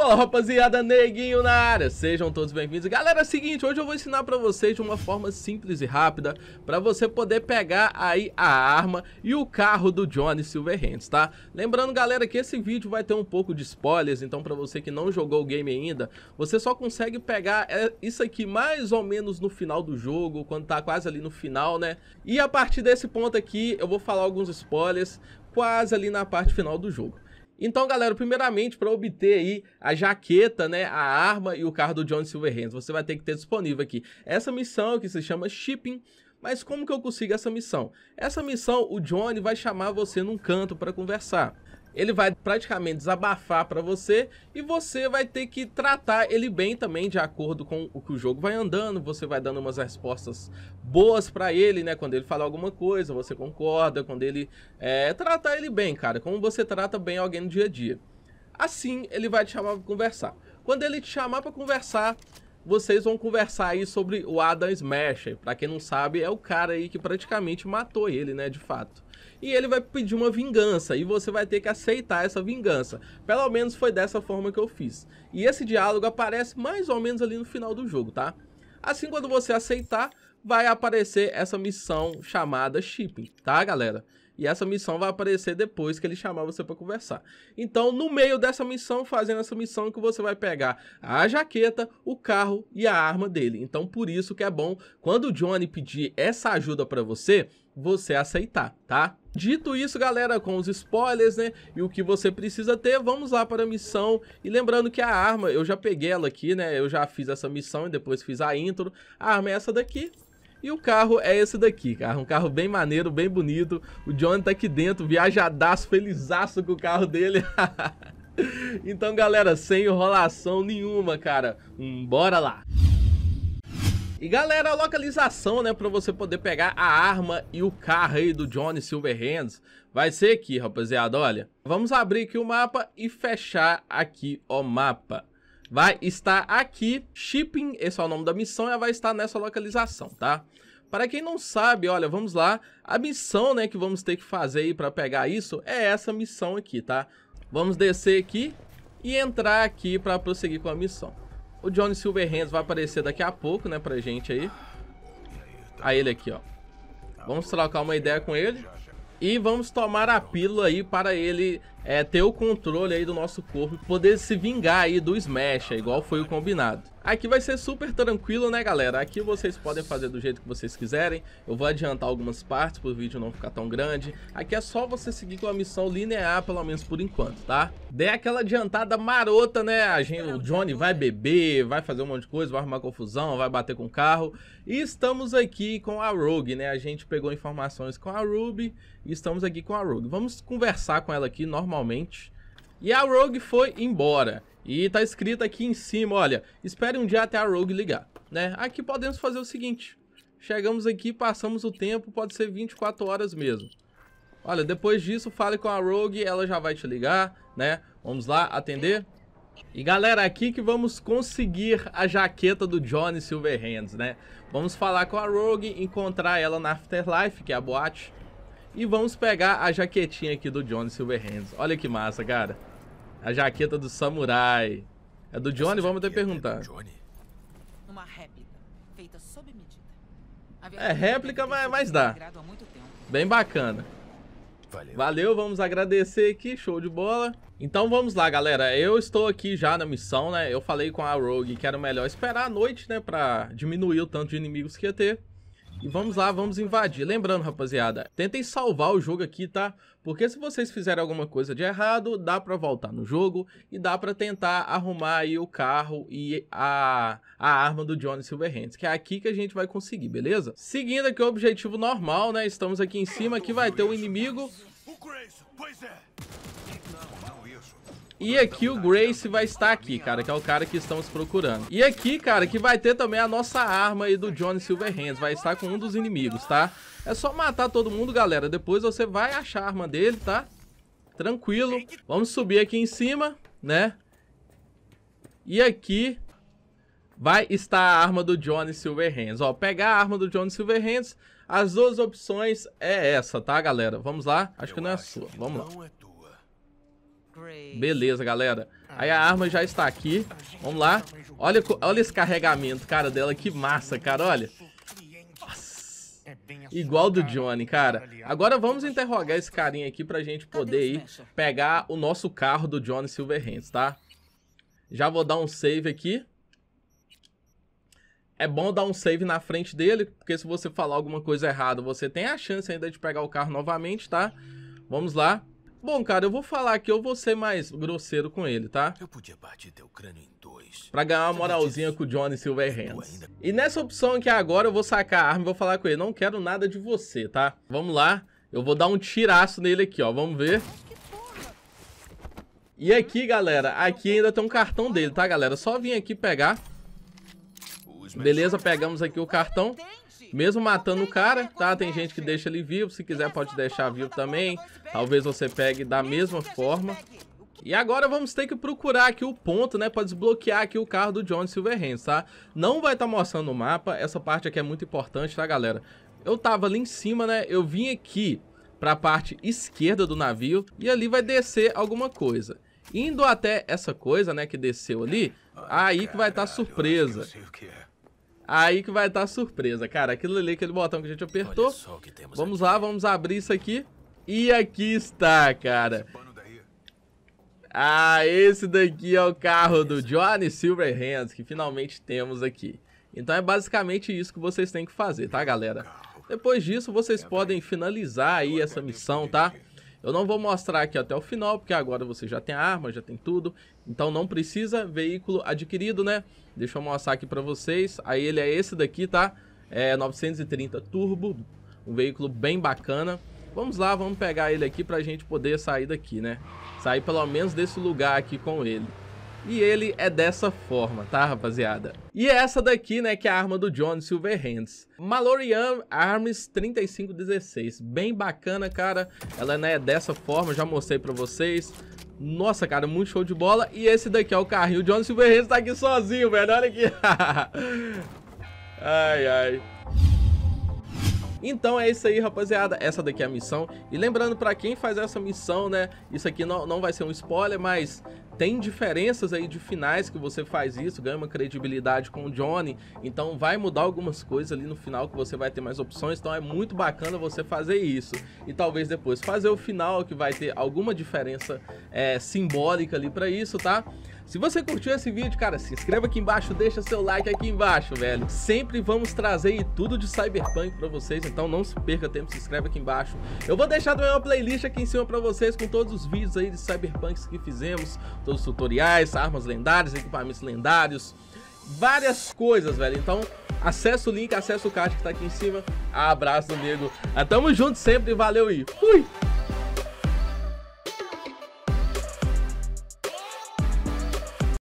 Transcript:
Fala rapaziada, neguinho na área, sejam todos bem-vindos Galera, é o seguinte, hoje eu vou ensinar pra vocês de uma forma simples e rápida Pra você poder pegar aí a arma e o carro do Johnny Silverhands, tá? Lembrando galera que esse vídeo vai ter um pouco de spoilers Então pra você que não jogou o game ainda Você só consegue pegar é, isso aqui mais ou menos no final do jogo Quando tá quase ali no final, né? E a partir desse ponto aqui eu vou falar alguns spoilers Quase ali na parte final do jogo então, galera, primeiramente, para obter aí a jaqueta, né, a arma e o carro do John Silverhands, você vai ter que ter disponível aqui essa missão que se chama Shipping, mas como que eu consigo essa missão? Essa missão, o Johnny vai chamar você num canto para conversar ele vai praticamente desabafar para você e você vai ter que tratar ele bem também de acordo com o que o jogo vai andando. Você vai dando umas respostas boas para ele, né? Quando ele fala alguma coisa, você concorda. Quando ele é, tratar ele bem, cara, como você trata bem alguém no dia a dia. Assim, ele vai te chamar para conversar. Quando ele te chamar para conversar, vocês vão conversar aí sobre o Adam Smasher. Para quem não sabe, é o cara aí que praticamente matou ele, né, de fato. E ele vai pedir uma vingança e você vai ter que aceitar essa vingança. Pelo menos foi dessa forma que eu fiz. E esse diálogo aparece mais ou menos ali no final do jogo, tá? Assim, quando você aceitar, vai aparecer essa missão chamada Shipping, tá, galera? E essa missão vai aparecer depois que ele chamar você para conversar. Então, no meio dessa missão, fazendo essa missão, que você vai pegar a jaqueta, o carro e a arma dele. Então, por isso que é bom quando o Johnny pedir essa ajuda para você, você aceitar, tá? Dito isso, galera, com os spoilers, né, e o que você precisa ter, vamos lá para a missão. E lembrando que a arma, eu já peguei ela aqui, né, eu já fiz essa missão e depois fiz a intro. A arma é essa daqui, e o carro é esse daqui, cara. Um carro bem maneiro, bem bonito. O Johnny tá aqui dentro, viajadaço, felizaço com o carro dele. então, galera, sem enrolação nenhuma, cara. Hum, bora lá. E galera, a localização, né, pra você poder pegar a arma e o carro aí do Johnny Silverhands vai ser aqui, rapaziada, olha. Vamos abrir aqui o mapa e fechar aqui o mapa vai estar aqui, shipping, esse é o nome da missão, ela vai estar nessa localização, tá? Para quem não sabe, olha, vamos lá, a missão, né, que vamos ter que fazer aí para pegar isso é essa missão aqui, tá? Vamos descer aqui e entrar aqui para prosseguir com a missão. O Johnny Silverhands vai aparecer daqui a pouco, né, pra gente aí. Aí ele aqui, ó. Vamos trocar uma ideia com ele. E vamos tomar a pílula aí para ele é, ter o controle aí do nosso corpo poder se vingar aí do Smash, é igual foi o combinado. Aqui vai ser super tranquilo, né, galera? Aqui vocês podem fazer do jeito que vocês quiserem. Eu vou adiantar algumas partes para o vídeo não ficar tão grande. Aqui é só você seguir com a missão linear, pelo menos por enquanto, tá? Dei aquela adiantada marota, né? A gente, o Johnny vai beber, vai fazer um monte de coisa, vai arrumar confusão, vai bater com o carro. E estamos aqui com a Rogue, né? A gente pegou informações com a Ruby e estamos aqui com a Rogue. Vamos conversar com ela aqui normalmente normalmente. E a Rogue foi embora. E tá escrito aqui em cima, olha, espere um dia até a Rogue ligar, né? Aqui podemos fazer o seguinte, chegamos aqui, passamos o tempo, pode ser 24 horas mesmo. Olha, depois disso, fale com a Rogue, ela já vai te ligar, né? Vamos lá, atender. E galera, aqui que vamos conseguir a jaqueta do Johnny Silverhands, né? Vamos falar com a Rogue, encontrar ela na Afterlife, que é a boate, e vamos pegar a jaquetinha aqui do Johnny Silverhands. Olha que massa, cara. A jaqueta do samurai. É do Johnny? Vamos até é perguntar. Uma réplica, feita sob medida. É, réplica, mas, mas dá. Bem bacana. Valeu. Valeu, vamos agradecer aqui, show de bola. Então vamos lá, galera. Eu estou aqui já na missão, né? Eu falei com a Rogue que era melhor esperar a noite, né? Pra diminuir o tanto de inimigos que ia ter. E vamos lá, vamos invadir. Lembrando, rapaziada, tentem salvar o jogo aqui, tá? Porque se vocês fizerem alguma coisa de errado, dá pra voltar no jogo e dá pra tentar arrumar aí o carro e a, a arma do Johnny Silverhands, que é aqui que a gente vai conseguir, beleza? Seguindo aqui o objetivo normal, né? Estamos aqui em cima, aqui vai ter um inimigo. O Grayson, pois é. E aqui o Grace vai estar aqui, cara, que é o cara que estamos procurando. E aqui, cara, que vai ter também a nossa arma aí do Johnny Silverhands. Vai estar com um dos inimigos, tá? É só matar todo mundo, galera. Depois você vai achar a arma dele, tá? Tranquilo. Vamos subir aqui em cima, né? E aqui vai estar a arma do Johnny Silverhands. Ó, pegar a arma do Johnny Silverhands, as duas opções é essa, tá, galera? Vamos lá? Acho que não é a sua. Vamos lá. Beleza, galera. Aí a ah. arma já está aqui. Vamos lá. Olha, olha esse carregamento, cara, dela. Que massa, cara. Olha. É Igual do Johnny, cara. Agora vamos interrogar esse carinha aqui pra gente poder ir pegar o nosso carro do Johnny Silverhands, tá? Já vou dar um save aqui. É bom dar um save na frente dele, porque se você falar alguma coisa errada, você tem a chance ainda de pegar o carro novamente, tá? Vamos lá. Bom, cara, eu vou falar que eu vou ser mais grosseiro com ele, tá? Eu podia teu crânio em dois. Pra ganhar uma moralzinha com o Johnny Silverhands. Ainda... E nessa opção aqui agora eu vou sacar a arma e vou falar com ele. Não quero nada de você, tá? Vamos lá. Eu vou dar um tiraço nele aqui, ó. Vamos ver. E aqui, galera, aqui ainda tem um cartão dele, tá, galera? Só vim aqui pegar. Beleza, pegamos aqui o cartão. Mesmo matando o cara, tá? Tem gente que deixa ele vivo, se quiser é pode deixar vivo também. Talvez você pegue da mesma forma. E agora vamos ter que procurar aqui o ponto, né, para desbloquear aqui o carro do John Silverhands, tá? Não vai estar tá mostrando o mapa, essa parte aqui é muito importante, tá, galera? Eu tava ali em cima, né, eu vim aqui para a parte esquerda do navio e ali vai descer alguma coisa. Indo até essa coisa, né, que desceu ali, aí que vai estar tá surpresa. Aí que vai estar tá surpresa, cara. Aquilo ali, aquele botão que a gente apertou. Vamos aqui. lá, vamos abrir isso aqui. E aqui está, cara. Ah, esse daqui é o carro do Johnny Silverhands que finalmente temos aqui. Então é basicamente isso que vocês têm que fazer, tá, galera? Depois disso, vocês podem finalizar aí essa missão, tá? Eu não vou mostrar aqui até o final, porque agora você já tem a arma, já tem tudo. Então não precisa veículo adquirido, né? Deixa eu mostrar aqui pra vocês. Aí ele é esse daqui, tá? É 930 Turbo, um veículo bem bacana. Vamos lá, vamos pegar ele aqui pra gente poder sair daqui, né? Sair pelo menos desse lugar aqui com ele. E ele é dessa forma, tá, rapaziada? E é essa daqui, né, que é a arma do John Silverhands. Malorian Arms 3516. Bem bacana, cara. Ela, né, é dessa forma, já mostrei pra vocês. Nossa, cara, muito show de bola. E esse daqui é o carrinho. O John Silverhands tá aqui sozinho, velho. Olha aqui. ai, ai. Então é isso aí, rapaziada. Essa daqui é a missão. E lembrando, pra quem faz essa missão, né? Isso aqui não, não vai ser um spoiler, mas tem diferenças aí de finais que você faz isso, ganha uma credibilidade com o Johnny, então vai mudar algumas coisas ali no final que você vai ter mais opções, então é muito bacana você fazer isso. E talvez depois fazer o final que vai ter alguma diferença é, simbólica ali para isso, tá? Se você curtiu esse vídeo, cara, se inscreva aqui embaixo, deixa seu like aqui embaixo, velho. Sempre vamos trazer tudo de Cyberpunk pra vocês, então não se perca tempo, se inscreve aqui embaixo. Eu vou deixar também uma playlist aqui em cima pra vocês com todos os vídeos aí de Cyberpunks que fizemos, todos os tutoriais, armas lendárias, equipamentos lendários, várias coisas, velho. Então, acessa o link, acessa o card que tá aqui em cima. Abraço, amigo. Tamo junto sempre, valeu e fui!